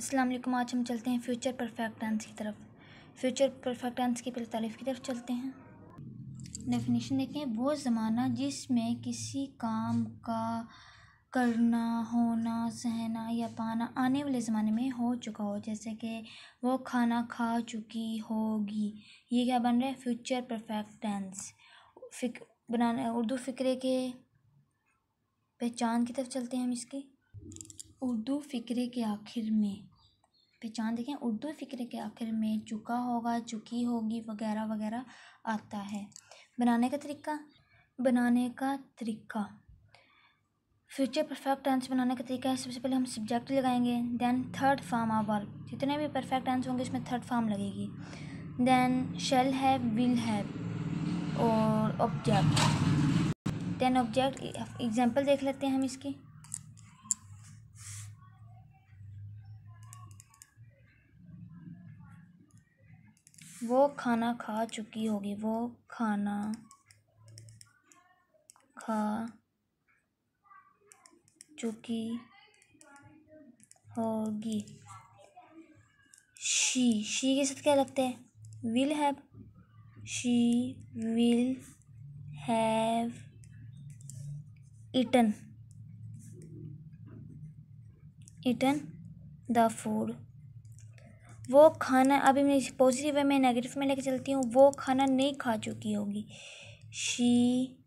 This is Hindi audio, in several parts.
अस्सलाम वालेकुम आज हम चलते हैं फ्यूचर परफेक्ट टेंस की तरफ फ्यूचर परफेक्ट टेंस की पहले तारीफ की तरफ चलते हैं डेफिनेशन देखें वो ज़माना जिसमें किसी काम का करना होना सहना या पाना आने वाले ज़माने में हो चुका हो जैसे कि वो खाना खा चुकी होगी ये क्या बन रहा है फ्यूचर परफेक्ट टेंस फिक बनाने उर्दू फ़िक्रे के पहचान की तरफ चलते हैं हम इसकी उर्दू फ़िक्रे के आखिर में पहचान देखें उर्दू फ़िक्रे के आखिर में चुका होगा चुकी होगी वगैरह वगैरह आता है बनाने का तरीका बनाने का तरीका फ्यूचर परफेक्ट टेंस बनाने का तरीका है सबसे पहले हम सब्जेक्ट लगाएंगे then third form of verb जितने भी परफेक्ट टेंस होंगे इसमें थर्ड फार्म लगेगी दैन शेल है विल है और ऑब्जेक्ट दैन ऑब्जेक्ट एग्जाम्पल देख लेते हैं हम इसकी वो खाना खा चुकी होगी वो खाना खा चुकी होगी शी शी के साथ क्या लगता है will have she will have eaten eaten the food वो खाना अभी मैं पॉजिटिव है मैं नेगेटिव में लेके चलती हूँ वो खाना नहीं खा चुकी होगी she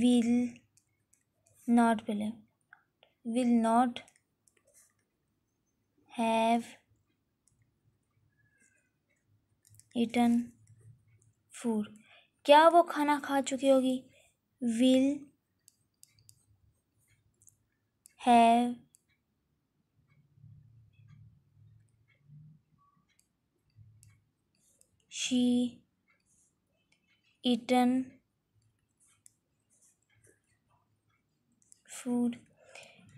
will not believe will not have eaten food क्या वो खाना खा चुकी होगी will have she eaten food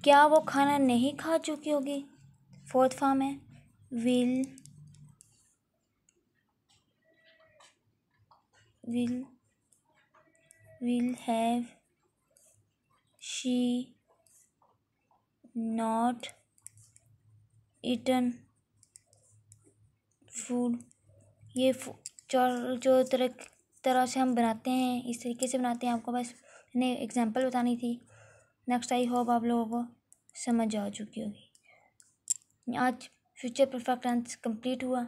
क्या वो खाना नहीं खा चुकी होगी फोर्थ फॉर्म है will will will have she not eaten food ये चार जो तरह तरह से हम बनाते हैं इस तरीके से बनाते हैं आपको बस ने एग्जांपल बतानी थी नेक्स्ट आई होप आप लोगों को समझ आ चुकी होगी आज फ्यूचर परफेक्ट टेंस कंप्लीट हुआ